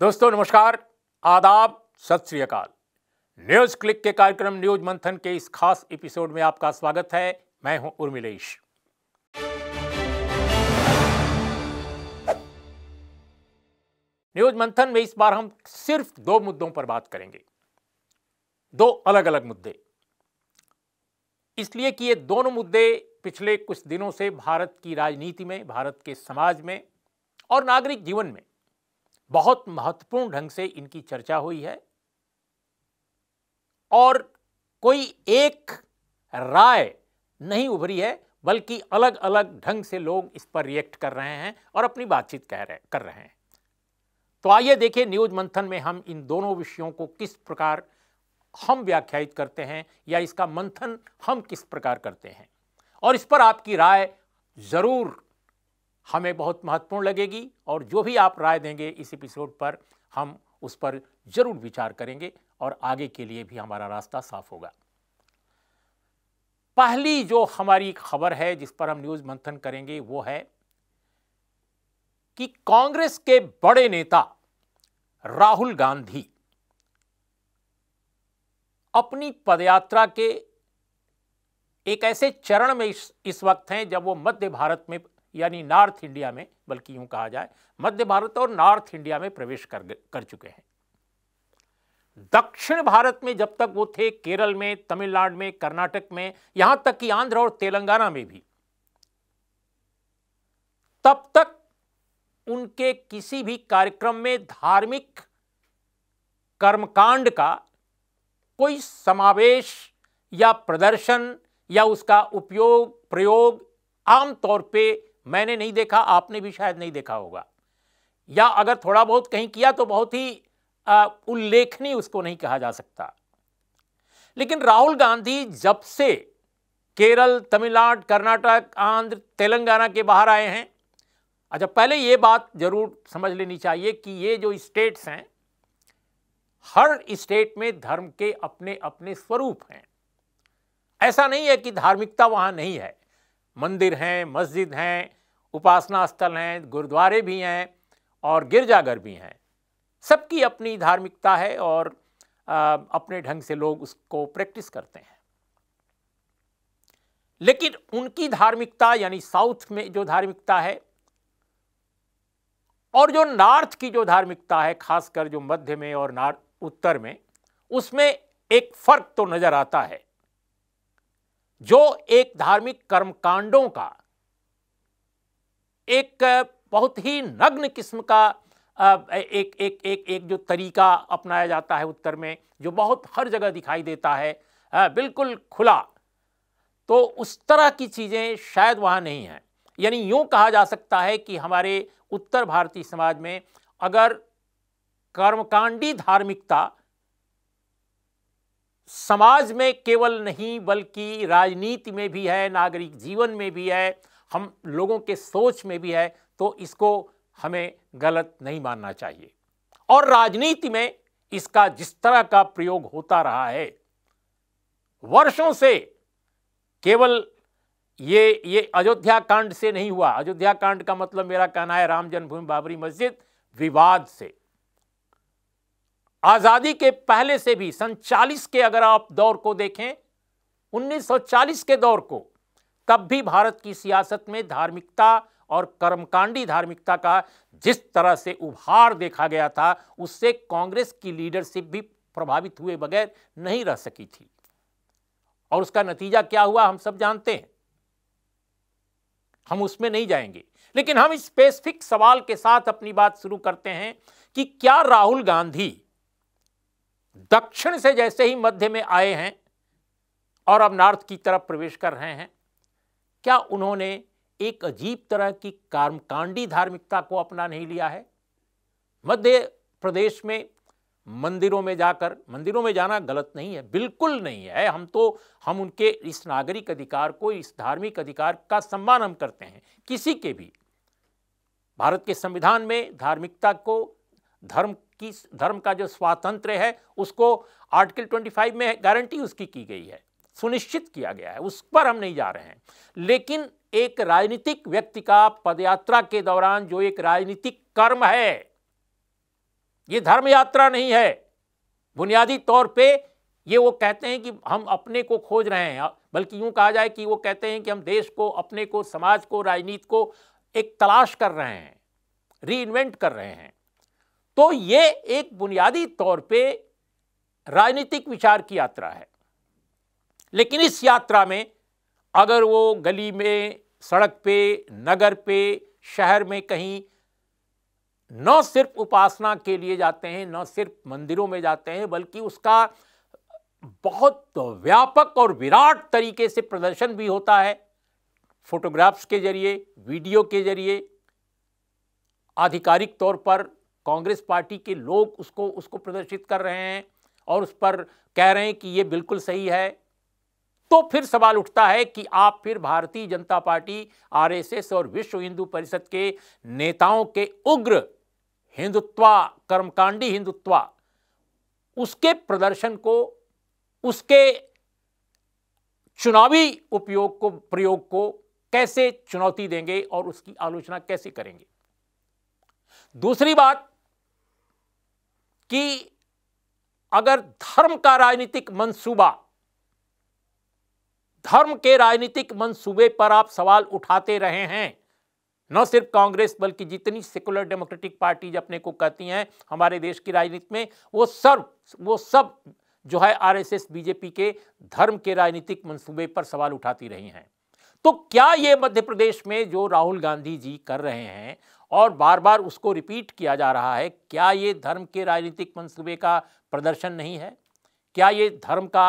दोस्तों नमस्कार आदाब सत श्रीकाल न्यूज क्लिक के कार्यक्रम न्यूज मंथन के इस खास एपिसोड में आपका स्वागत है मैं हूं उर्मिलेश न्यूज मंथन में इस बार हम सिर्फ दो मुद्दों पर बात करेंगे दो अलग अलग मुद्दे इसलिए कि ये दोनों मुद्दे पिछले कुछ दिनों से भारत की राजनीति में भारत के समाज में और नागरिक जीवन में बहुत महत्वपूर्ण ढंग से इनकी चर्चा हुई है और कोई एक राय नहीं उभरी है बल्कि अलग अलग ढंग से लोग इस पर रिएक्ट कर रहे हैं और अपनी बातचीत कह रहे कर रहे हैं तो आइए देखिए न्यूज मंथन में हम इन दोनों विषयों को किस प्रकार हम व्याख्यायित करते हैं या इसका मंथन हम किस प्रकार करते हैं और इस पर आपकी राय ज़रूर हमें बहुत महत्वपूर्ण लगेगी और जो भी आप राय देंगे इस एपिसोड पर हम उस पर जरूर विचार करेंगे और आगे के लिए भी हमारा रास्ता साफ होगा पहली जो हमारी खबर है जिस पर हम न्यूज मंथन करेंगे वो है कि कांग्रेस के बड़े नेता राहुल गांधी अपनी पदयात्रा के एक ऐसे चरण में इस, इस वक्त हैं जब वो मध्य भारत में यानी नॉर्थ इंडिया में बल्कि यूं कहा जाए मध्य भारत और नॉर्थ इंडिया में प्रवेश कर कर चुके हैं दक्षिण भारत में जब तक वो थे केरल में तमिलनाडु में कर्नाटक में यहां तक कि आंध्र और तेलंगाना में भी तब तक उनके किसी भी कार्यक्रम में धार्मिक कर्मकांड का कोई समावेश या प्रदर्शन या उसका उपयोग प्रयोग आमतौर पे मैंने नहीं देखा आपने भी शायद नहीं देखा होगा या अगर थोड़ा बहुत कहीं किया तो बहुत ही उल्लेखनीय उसको नहीं कहा जा सकता लेकिन राहुल गांधी जब से केरल तमिलनाडु कर्नाटक आंध्र तेलंगाना के बाहर आए हैं अच्छा पहले ये बात जरूर समझ लेनी चाहिए कि ये जो स्टेट्स हैं हर स्टेट में धर्म के अपने अपने स्वरूप हैं ऐसा नहीं है कि धार्मिकता वहां नहीं है मंदिर हैं मस्जिद हैं उपासना स्थल हैं गुरुद्वारे भी हैं और गिरजाघर भी हैं सबकी अपनी धार्मिकता है और अपने ढंग से लोग उसको प्रैक्टिस करते हैं लेकिन उनकी धार्मिकता यानी साउथ में जो धार्मिकता है और जो नॉर्थ की जो धार्मिकता है खासकर जो मध्य में और नॉर्थ उत्तर में उसमें एक फर्क तो नज़र आता है जो एक धार्मिक कर्मकांडों का एक बहुत ही नग्न किस्म का एक एक एक एक जो तरीका अपनाया जाता है उत्तर में जो बहुत हर जगह दिखाई देता है बिल्कुल खुला तो उस तरह की चीज़ें शायद वहाँ नहीं हैं यानी यूँ कहा जा सकता है कि हमारे उत्तर भारतीय समाज में अगर कर्मकांडी धार्मिकता समाज में केवल नहीं बल्कि राजनीति में भी है नागरिक जीवन में भी है हम लोगों के सोच में भी है तो इसको हमें गलत नहीं मानना चाहिए और राजनीति में इसका जिस तरह का प्रयोग होता रहा है वर्षों से केवल ये ये अयोध्या कांड से नहीं हुआ अयोध्या कांड का मतलब मेरा कहना है राम जन्मभूमि बाबरी मस्जिद विवाद से आज़ादी के पहले से भी सन चालीस के अगर आप दौर को देखें 1940 के दौर को तब भी भारत की सियासत में धार्मिकता और कर्मकांडी धार्मिकता का जिस तरह से उभार देखा गया था उससे कांग्रेस की लीडरशिप भी प्रभावित हुए बगैर नहीं रह सकी थी और उसका नतीजा क्या हुआ हम सब जानते हैं हम उसमें नहीं जाएंगे लेकिन हम स्पेसिफिक सवाल के साथ अपनी बात शुरू करते हैं कि क्या राहुल गांधी दक्षिण से जैसे ही मध्य में आए हैं और अब नॉर्थ की तरफ प्रवेश कर रहे हैं क्या उन्होंने एक अजीब तरह की कर्मकांडी धार्मिकता को अपना नहीं लिया है मध्य प्रदेश में मंदिरों में जाकर मंदिरों में जाना गलत नहीं है बिल्कुल नहीं है हम तो हम उनके इस नागरिक अधिकार को इस धार्मिक अधिकार का सम्मान हम करते हैं किसी के भी भारत के संविधान में धार्मिकता को धर्म की धर्म का जो स्वातंत्र है उसको आर्टिकल 25 में गारंटी उसकी की गई है सुनिश्चित किया गया है उस पर हम नहीं जा रहे हैं लेकिन एक राजनीतिक व्यक्ति का पदयात्रा के दौरान जो एक राजनीतिक कर्म है ये धर्म यात्रा नहीं है बुनियादी तौर पे ये वो कहते हैं कि हम अपने को खोज रहे हैं बल्कि यूं कहा जाए कि वो कहते हैं कि हम देश को अपने को समाज को राजनीति को एक तलाश कर रहे हैं री कर रहे हैं तो ये एक बुनियादी तौर पे राजनीतिक विचार की यात्रा है लेकिन इस यात्रा में अगर वो गली में सड़क पे नगर पे शहर में कहीं न सिर्फ उपासना के लिए जाते हैं न सिर्फ मंदिरों में जाते हैं बल्कि उसका बहुत व्यापक और विराट तरीके से प्रदर्शन भी होता है फोटोग्राफ्स के जरिए वीडियो के जरिए आधिकारिक तौर पर कांग्रेस पार्टी के लोग उसको उसको प्रदर्शित कर रहे हैं और उस पर कह रहे हैं कि ये बिल्कुल सही है तो फिर सवाल उठता है कि आप फिर भारतीय जनता पार्टी आरएसएस और विश्व हिंदू परिषद के नेताओं के उग्र हिंदुत्वा कर्मकांडी हिंदुत्वा उसके प्रदर्शन को उसके चुनावी उपयोग को प्रयोग को कैसे चुनौती देंगे और उसकी आलोचना कैसे करेंगे दूसरी बात कि अगर धर्म का राजनीतिक मंसूबा धर्म के राजनीतिक मंसूबे पर आप सवाल उठाते रहे हैं न सिर्फ कांग्रेस बल्कि जितनी सेकुलर डेमोक्रेटिक पार्टीज अपने को कहती हैं हमारे देश की राजनीति में वो सब वो सब जो है आरएसएस बीजेपी के धर्म के राजनीतिक मंसूबे पर सवाल उठाती रही हैं तो क्या ये मध्य प्रदेश में जो राहुल गांधी जी कर रहे हैं और बार बार उसको रिपीट किया जा रहा है क्या ये धर्म के राजनीतिक मंसूबे का प्रदर्शन नहीं है क्या ये धर्म का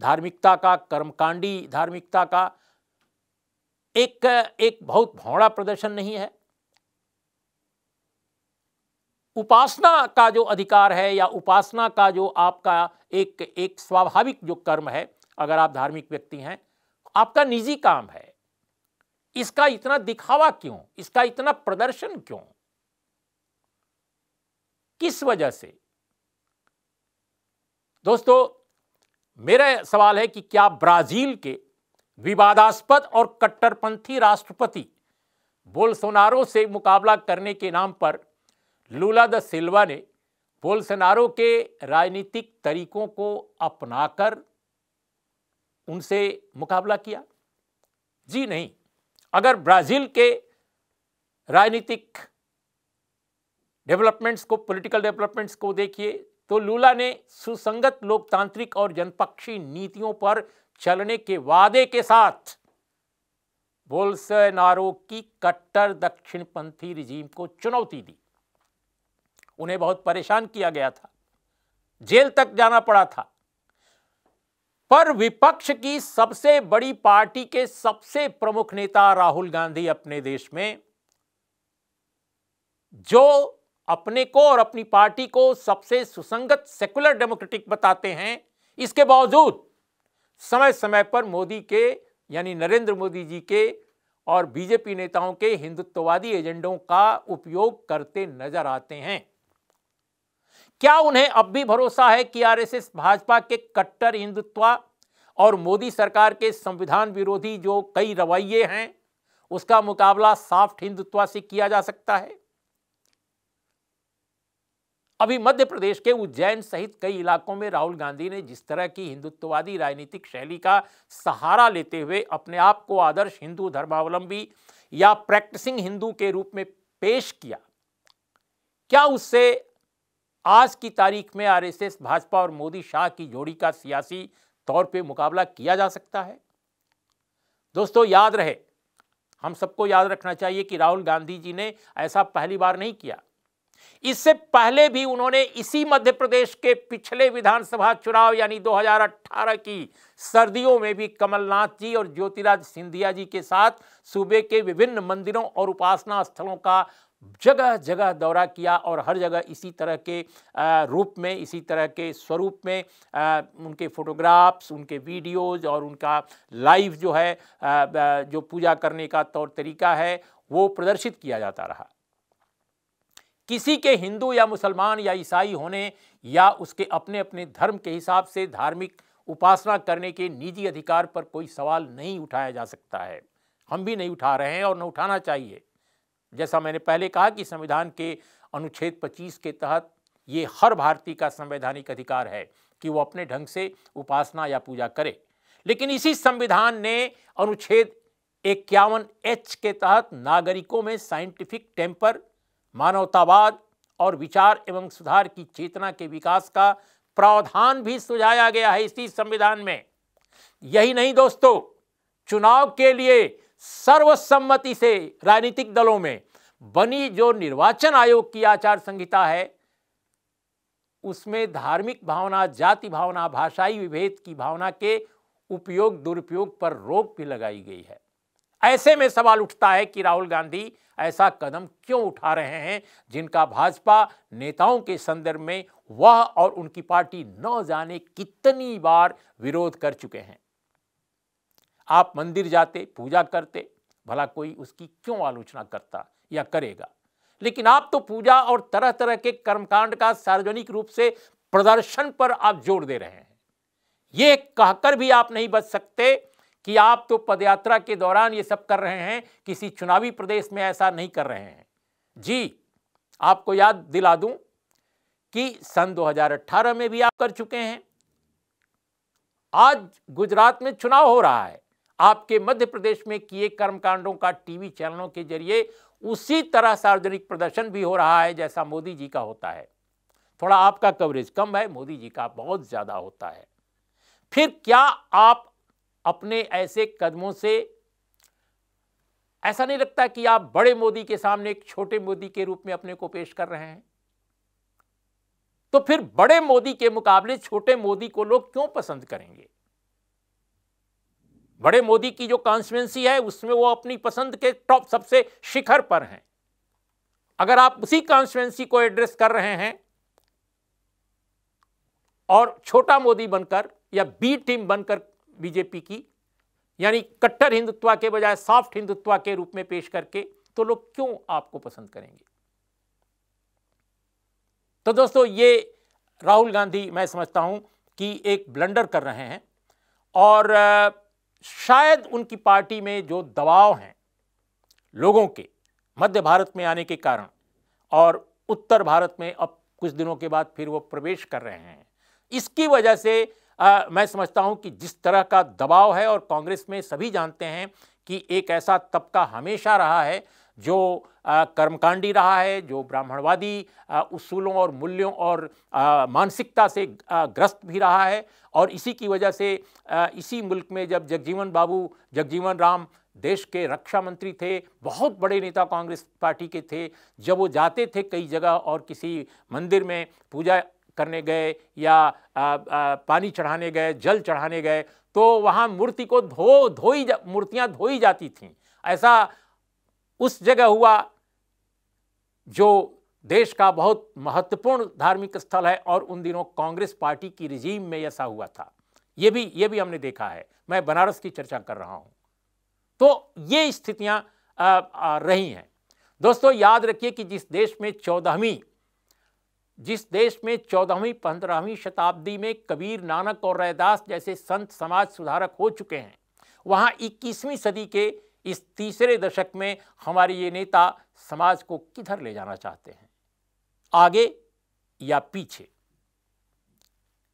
धार्मिकता का कर्मकांडी धार्मिकता का एक एक बहुत भौड़ा प्रदर्शन नहीं है उपासना का जो अधिकार है या उपासना का जो आपका एक एक स्वाभाविक जो कर्म है अगर आप धार्मिक व्यक्ति हैं आपका निजी काम है इसका इतना दिखावा क्यों इसका इतना प्रदर्शन क्यों किस वजह से दोस्तों मेरा सवाल है कि क्या ब्राजील के विवादास्पद और कट्टरपंथी राष्ट्रपति बोलसोनारो से मुकाबला करने के नाम पर लूला द सिल्वा ने बोलसोनारो के राजनीतिक तरीकों को अपनाकर उनसे मुकाबला किया जी नहीं अगर ब्राज़ील के राजनीतिक डेवलपमेंट्स को पॉलिटिकल डेवलपमेंट्स को देखिए तो लूला ने सुसंगत लोकतांत्रिक और जनपक्षी नीतियों पर चलने के वादे के साथ बोल्सनारो की कट्टर दक्षिणपंथी रिजीम को चुनौती दी उन्हें बहुत परेशान किया गया था जेल तक जाना पड़ा था पर विपक्ष की सबसे बड़ी पार्टी के सबसे प्रमुख नेता राहुल गांधी अपने देश में जो अपने को और अपनी पार्टी को सबसे सुसंगत सेकुलर डेमोक्रेटिक बताते हैं इसके बावजूद समय समय पर मोदी के यानी नरेंद्र मोदी जी के और बीजेपी नेताओं के हिंदुत्ववादी एजेंडों का उपयोग करते नजर आते हैं क्या उन्हें अब भी भरोसा है कि आरएसएस भाजपा के कट्टर हिंदुत्व और मोदी सरकार के संविधान विरोधी जो कई रवैये हैं उसका मुकाबला साफ्ट हिंदुत्व से किया जा सकता है अभी मध्य प्रदेश के उज्जैन सहित कई इलाकों में राहुल गांधी ने जिस तरह की हिंदुत्ववादी राजनीतिक शैली का सहारा लेते हुए अपने आप को आदर्श हिंदू धर्मावलंबी या प्रैक्टिसिंग हिंदू के रूप में पेश किया क्या उससे आज की तारीख में आरएसएस भाजपा और मोदी शाह की जोड़ी का सियासी तौर पे मुकाबला किया जा सकता है दोस्तों याद रहे हम सबको याद रखना चाहिए कि राहुल गांधी जी ने ऐसा पहली बार नहीं किया इससे पहले भी उन्होंने इसी मध्य प्रदेश के पिछले विधानसभा चुनाव यानी 2018 की सर्दियों में भी कमलनाथ जी और ज्योतिराज सिंधिया जी के साथ सूबे के विभिन्न मंदिरों और उपासना स्थलों का जगह जगह दौरा किया और हर जगह इसी तरह के रूप में इसी तरह के स्वरूप में उनके फ़ोटोग्राफ्स उनके वीडियोज़ और उनका लाइव जो है जो पूजा करने का तौर तरीका है वो प्रदर्शित किया जाता रहा किसी के हिंदू या मुसलमान या ईसाई होने या उसके अपने अपने धर्म के हिसाब से धार्मिक उपासना करने के निजी अधिकार पर कोई सवाल नहीं उठाया जा सकता है हम भी नहीं उठा रहे हैं और न उठाना चाहिए जैसा मैंने पहले कहा कि संविधान के अनुच्छेद 25 के तहत ये हर भारतीय का संवैधानिक अधिकार है कि वो अपने ढंग से उपासना या पूजा करे लेकिन इसी संविधान ने अनुच्छेद इक्यावन एच के तहत नागरिकों में साइंटिफिक टेम्पर मानवतावाद और विचार एवं सुधार की चेतना के विकास का प्रावधान भी सुझाया गया है इसी संविधान में यही नहीं दोस्तों चुनाव के लिए सर्वसम्मति से राजनीतिक दलों में बनी जो निर्वाचन आयोग की आचार संहिता है उसमें धार्मिक भावना जाति भावना भाषाई विभेद की भावना के उपयोग दुरुपयोग पर रोक भी लगाई गई है ऐसे में सवाल उठता है कि राहुल गांधी ऐसा कदम क्यों उठा रहे हैं जिनका भाजपा नेताओं के संदर्भ में वह और उनकी पार्टी न जाने कितनी बार विरोध कर चुके हैं आप मंदिर जाते पूजा करते भला कोई उसकी क्यों आलोचना करता या करेगा लेकिन आप तो पूजा और तरह तरह के कर्मकांड का सार्वजनिक रूप से प्रदर्शन पर आप जोर दे रहे हैं ये कहकर भी आप नहीं बच सकते कि आप तो पदयात्रा के दौरान ये सब कर रहे हैं किसी चुनावी प्रदेश में ऐसा नहीं कर रहे हैं जी आपको याद दिला दूं कि सन 2018 में भी आप कर चुके हैं आज गुजरात में चुनाव हो रहा है आपके मध्य प्रदेश में किए कर्मकांडों का टीवी चैनलों के जरिए उसी तरह सार्वजनिक प्रदर्शन भी हो रहा है जैसा मोदी जी का होता है थोड़ा आपका कवरेज कम है मोदी जी का बहुत ज़्यादा होता है फिर क्या आप अपने ऐसे कदमों से ऐसा नहीं लगता कि आप बड़े मोदी के सामने एक छोटे मोदी के रूप में अपने को पेश कर रहे हैं तो फिर बड़े मोदी के मुकाबले छोटे मोदी को लोग क्यों पसंद करेंगे बड़े मोदी की जो कॉन्स्टिट्युएंसी है उसमें वो अपनी पसंद के टॉप सबसे शिखर पर हैं अगर आप उसी कॉन्स्टिट्युएंसी को एड्रेस कर रहे हैं और छोटा मोदी बनकर या बी टीम बनकर बीजेपी की यानी कट्टर हिंदुत्व के बजाय सॉफ्ट हिंदुत्व के रूप में पेश करके तो लोग क्यों आपको पसंद करेंगे तो दोस्तों ये राहुल गांधी मैं समझता हूं कि एक ब्लंडर कर रहे हैं और शायद उनकी पार्टी में जो दबाव हैं लोगों के मध्य भारत में आने के कारण और उत्तर भारत में अब कुछ दिनों के बाद फिर वो प्रवेश कर रहे हैं इसकी वजह से आ, मैं समझता हूं कि जिस तरह का दबाव है और कांग्रेस में सभी जानते हैं कि एक ऐसा तबका हमेशा रहा है जो कर्मकांडी रहा है जो ब्राह्मणवादी उसूलों और मूल्यों और मानसिकता से ग्रस्त भी रहा है और इसी की वजह से इसी मुल्क में जब जगजीवन बाबू जगजीवन राम देश के रक्षा मंत्री थे बहुत बड़े नेता कांग्रेस पार्टी के थे जब वो जाते थे कई जगह और किसी मंदिर में पूजा करने गए या आ, आ, पानी चढ़ाने गए जल चढ़ाने गए तो वहाँ मूर्ति को धो धोई मूर्तियाँ धोई जाती थीं ऐसा उस जगह हुआ जो देश का बहुत महत्वपूर्ण धार्मिक स्थल है और उन दिनों कांग्रेस पार्टी की रिजीम में ऐसा हुआ था ये भी ये भी हमने देखा है मैं बनारस की चर्चा कर रहा हूं तो ये स्थितियां रही हैं दोस्तों याद रखिए कि जिस देश में चौदहवीं जिस देश में चौदहवीं पंद्रहवीं शताब्दी में कबीर नानक और रैदास जैसे संत समाज सुधारक हो चुके हैं वहां इक्कीसवीं सदी के इस तीसरे दशक में हमारे ये नेता समाज को किधर ले जाना चाहते हैं आगे या पीछे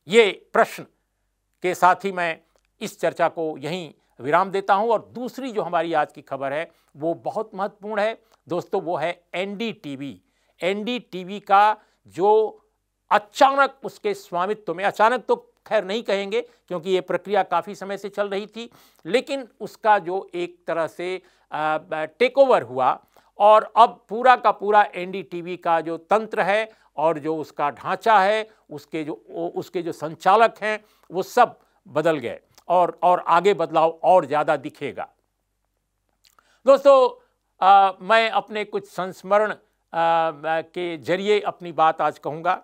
ये प्रश्न के साथ ही मैं इस चर्चा को यहीं विराम देता हूं और दूसरी जो हमारी आज की खबर है वो बहुत महत्वपूर्ण है दोस्तों वो है एनडीटीवी एनडीटीवी का जो अचानक उसके स्वामित्व में अचानक तो खैर नहीं कहेंगे क्योंकि ये प्रक्रिया काफ़ी समय से चल रही थी लेकिन उसका जो एक तरह से टेक ओवर हुआ और अब पूरा का पूरा एन का जो तंत्र है और जो उसका ढांचा है उसके जो उसके जो संचालक हैं वो सब बदल गए और और आगे बदलाव और ज़्यादा दिखेगा दोस्तों आ, मैं अपने कुछ संस्मरण के जरिए अपनी बात आज कहूँगा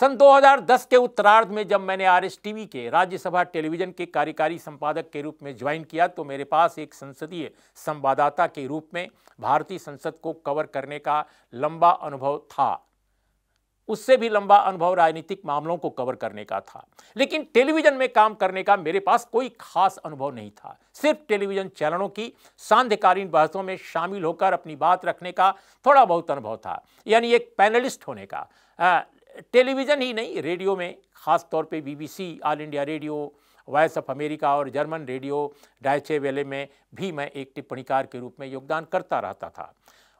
सन 2010 के उत्तरार्ध में जब मैंने आर एस टी वी के राज्यसभा टेलीविजन के कार्यकारी संपादक के रूप में ज्वाइन किया तो मेरे पास एक संसदीय संवाददाता के रूप में भारतीय संसद को कवर करने का लंबा अनुभव था उससे भी लंबा अनुभव राजनीतिक मामलों को कवर करने का था लेकिन टेलीविजन में काम करने का मेरे पास कोई खास अनुभव नहीं था सिर्फ टेलीविजन चैनलों की सांध्यकालीन बहसों में शामिल होकर अपनी बात रखने का थोड़ा बहुत अनुभव था यानी एक पैनलिस्ट होने का टेलीविज़न ही नहीं रेडियो में ख़ास तौर पे BBC all India radio voice of America और जर्मन रेडियो डायचे वेले में भी मैं एक टिप्पणीकार के रूप में योगदान करता रहता था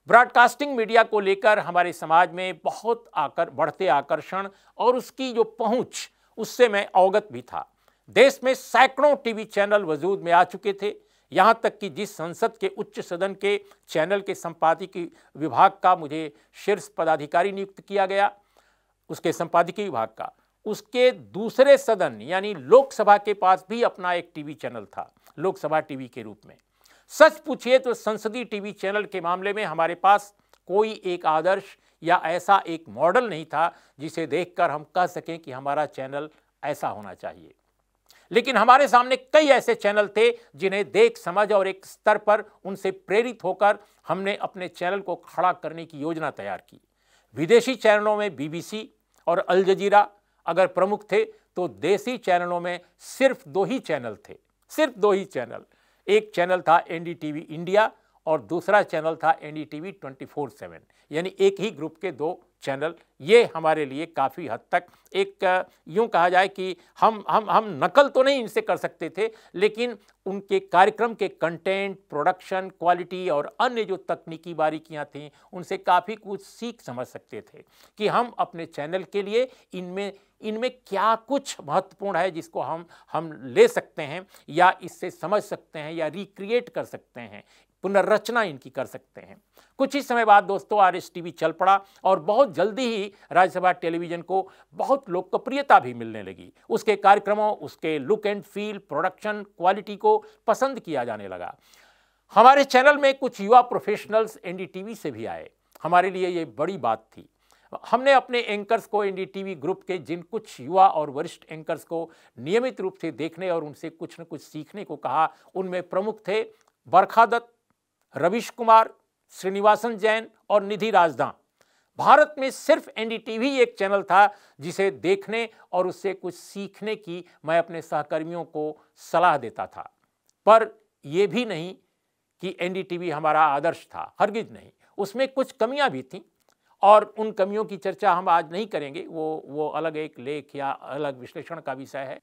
ब्रॉडकास्टिंग मीडिया को लेकर हमारे समाज में बहुत आकर बढ़ते आकर्षण और उसकी जो पहुंच उससे मैं अवगत भी था देश में सैकड़ों टीवी चैनल वजूद में आ चुके थे यहाँ तक कि जिस संसद के उच्च सदन के चैनल के संपादकीय विभाग का मुझे शीर्ष पदाधिकारी नियुक्त किया गया उसके संपादकीय विभाग का उसके दूसरे सदन यानी लोकसभा के पास भी अपना एक टीवी चैनल था लोकसभा टीवी के रूप में सच पूछिए तो संसदीय टीवी चैनल के मामले में हमारे पास कोई एक आदर्श या ऐसा एक मॉडल नहीं था जिसे देखकर हम कह सकें कि हमारा चैनल ऐसा होना चाहिए लेकिन हमारे सामने कई ऐसे चैनल थे जिन्हें देख समझ और एक स्तर पर उनसे प्रेरित होकर हमने अपने चैनल को खड़ा करने की योजना तैयार की विदेशी चैनलों में बीबीसी और अल जजीरा अगर प्रमुख थे तो देसी चैनलों में सिर्फ दो ही चैनल थे सिर्फ दो ही चैनल एक चैनल था एनडीटीवी इंडिया और दूसरा चैनल था एनडीटीवी 24/7 यानी एक ही ग्रुप के दो चैनल ये हमारे लिए काफ़ी हद तक एक यूं कहा जाए कि हम हम हम नकल तो नहीं इनसे कर सकते थे लेकिन उनके कार्यक्रम के कंटेंट प्रोडक्शन क्वालिटी और अन्य जो तकनीकी बारीकियां थीं उनसे काफ़ी कुछ सीख समझ सकते थे कि हम अपने चैनल के लिए इनमें इनमें क्या कुछ महत्वपूर्ण है जिसको हम हम ले सकते हैं या इससे समझ सकते हैं या रिक्रिएट कर सकते हैं पुनर्रचना इनकी कर सकते हैं कुछ ही समय बाद दोस्तों आर एस टी वी चल पड़ा और बहुत जल्दी ही राज्यसभा टेलीविजन को बहुत लोकप्रियता भी मिलने लगी उसके कार्यक्रमों उसके look and feel production quality को पसंद किया जाने लगा हमारे चैनल में कुछ युवा प्रोफेशनल्स एन से भी आए हमारे लिए ये बड़ी बात थी हमने अपने एंकर्स को एन ग्रुप के जिन कुछ युवा और वरिष्ठ एंकर्स को नियमित रूप से देखने और उनसे कुछ न कुछ सीखने को कहा उनमें प्रमुख थे बरखा दत्त रविश कुमार श्रीनिवासन जैन और निधि राजदान भारत में सिर्फ एनडीटीवी एक चैनल था जिसे देखने और उससे कुछ सीखने की मैं अपने सहकर्मियों को सलाह देता था पर यह भी नहीं कि एनडीटीवी हमारा आदर्श था हरगिज नहीं उसमें कुछ कमियां भी थीं और उन कमियों की चर्चा हम आज नहीं करेंगे वो वो अलग एक लेख या अलग विश्लेषण का विषय है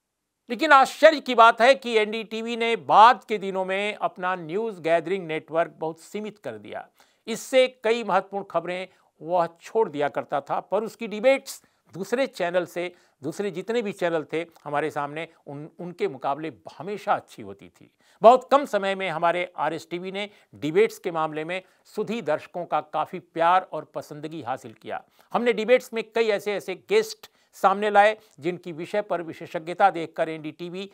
लेकिन आश्चर्य की बात है कि एनडीटीवी ने बाद के दिनों में अपना न्यूज़ गैदरिंग नेटवर्क बहुत सीमित कर दिया इससे कई महत्वपूर्ण खबरें वह छोड़ दिया करता था पर उसकी डिबेट्स दूसरे चैनल से दूसरे जितने भी चैनल थे हमारे सामने उन उनके मुकाबले हमेशा अच्छी होती थी बहुत कम समय में हमारे आर ने डिबेट्स के मामले में सुधी दर्शकों का काफ़ी प्यार और पसंदगी हासिल किया हमने डिबेट्स में कई ऐसे ऐसे गेस्ट सामने लाए जिनकी विषय पर विशेषज्ञता देखकर एनडीटीवी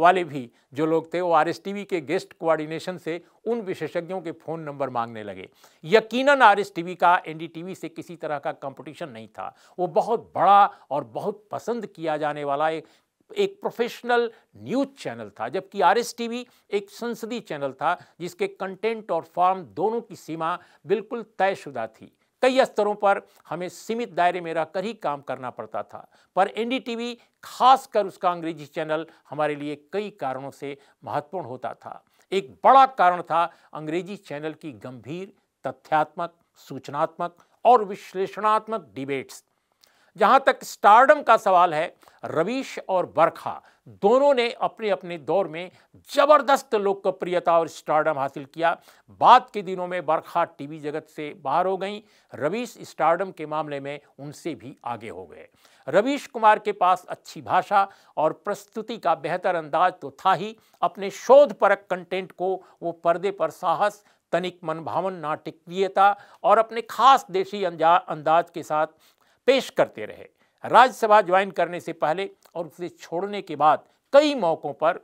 वाले भी जो लोग थे वो आर एस टी के गेस्ट कोऑर्डिनेशन से उन विशेषज्ञों के फ़ोन नंबर मांगने लगे यकीनन आर एस टी का एन से किसी तरह का कंपटीशन नहीं था वो बहुत बड़ा और बहुत पसंद किया जाने वाला एक एक प्रोफेशनल न्यूज चैनल था जबकि आर एस टी एक संसदीय चैनल था जिसके कंटेंट और फॉर्म दोनों की सीमा बिल्कुल तयशुदा थी कई स्तरों पर हमें सीमित दायरे में रहकर ही काम करना पड़ता था पर एनडीटीवी खासकर उसका अंग्रेजी चैनल हमारे लिए कई कारणों से महत्वपूर्ण होता था एक बड़ा कारण था अंग्रेजी चैनल की गंभीर तथ्यात्मक सूचनात्मक और विश्लेषणात्मक डिबेट्स जहां तक स्टारडम का सवाल है रवीश और बरखा दोनों ने अपने अपने दौर में जबरदस्त लोकप्रियता और स्टारडम हासिल किया बाद के दिनों में बरखा टीवी जगत से बाहर हो गई रवीश स्टारडम के मामले में उनसे भी आगे हो गए रवीश कुमार के पास अच्छी भाषा और प्रस्तुति का बेहतर अंदाज तो था ही अपने शोध परक कंटेंट को वो पर्दे पर साहस तनिक मनभावन नाटकीयता और अपने खास देशी अंदाज के साथ पेश करते रहे राज्यसभा ज्वाइन करने से पहले और उसे छोड़ने के बाद कई मौक़ों पर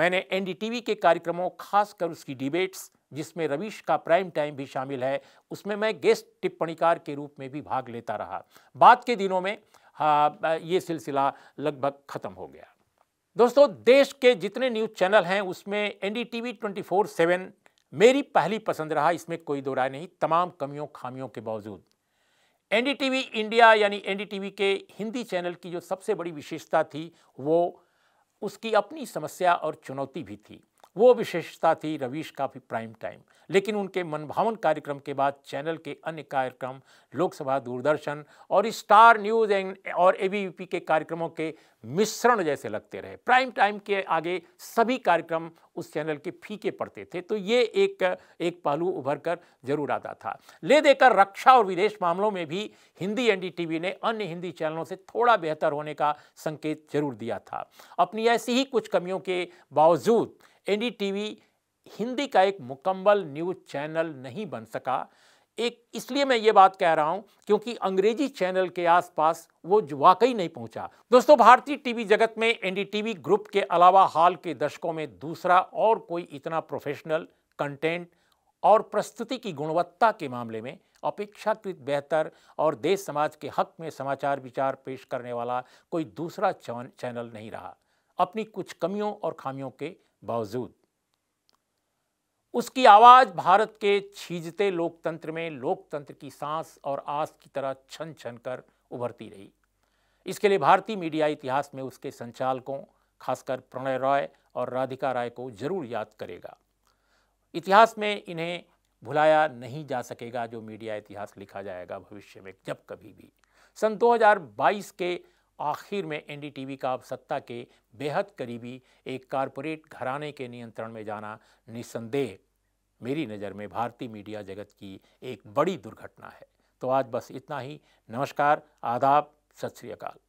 मैंने एनडीटीवी के कार्यक्रमों खासकर उसकी डिबेट्स जिसमें रवीश का प्राइम टाइम भी शामिल है उसमें मैं गेस्ट टिप्पणीकार के रूप में भी भाग लेता रहा बाद के दिनों में हाँ, ये सिलसिला लगभग ख़त्म हो गया दोस्तों देश के जितने न्यूज़ चैनल हैं उसमें N D T V twenty four seven मेरी पहली पसंद रहा इसमें कोई दो राय नहीं तमाम कमियों खामियों के बावजूद एनडीटीवी इंडिया यानी एनडीटीवी के हिंदी चैनल की जो सबसे बड़ी विशेषता थी वो उसकी अपनी समस्या और चुनौती भी थी वो विशेषता थी रवीश का भी प्राइम टाइम लेकिन उनके मनभावन कार्यक्रम के बाद चैनल के अन्य कार्यक्रम लोकसभा दूरदर्शन और स्टार न्यूज़ एंड और ए के कार्यक्रमों के मिश्रण जैसे लगते रहे प्राइम टाइम के आगे सभी कार्यक्रम उस चैनल के फीके पड़ते थे तो ये एक एक पहलू उभर कर जरूर आता था ले देकर रक्षा और विदेश मामलों में भी हिंदी एन ने अन्य हिंदी चैनलों से थोड़ा बेहतर होने का संकेत जरूर दिया था अपनी ऐसी ही कुछ कमियों के बावजूद एनडीटीवी हिंदी का एक मुकम्मल न्यूज़ चैनल नहीं बन सका एक इसलिए मैं ये बात कह रहा हूं क्योंकि अंग्रेजी चैनल के आसपास वो वाकई नहीं पहुंचा दोस्तों भारतीय टीवी जगत में एनडीटीवी ग्रुप के अलावा हाल के दशकों में दूसरा और कोई इतना प्रोफेशनल कंटेंट और प्रस्तुति की गुणवत्ता के मामले में अपेक्षाकृत बेहतर और देश समाज के हक में समाचार विचार पेश करने वाला कोई दूसरा चैनल नहीं रहा अपनी कुछ कमियों और खामियों के बावजूद उसकी आवाज़ भारत के छीजते लोकतंत्र में लोकतंत्र की सांस और आस की तरह छन छन कर उभरती रही इसके लिए भारतीय मीडिया इतिहास में उसके संचालकों खासकर प्रणय रॉय और राधिका राय को जरूर याद करेगा इतिहास में इन्हें भुलाया नहीं जा सकेगा जो मीडिया इतिहास लिखा जाएगा भविष्य में जब कभी भी सन 2022 के आखिर में एनडीटीवी का अब सत्ता के बेहद करीबी एक कारपोरेट घराने के नियंत्रण में जाना निसंदेह मेरी नज़र में भारतीय मीडिया जगत की एक बड़ी दुर्घटना है तो आज बस इतना ही नमस्कार आदाब सत श्रीकाल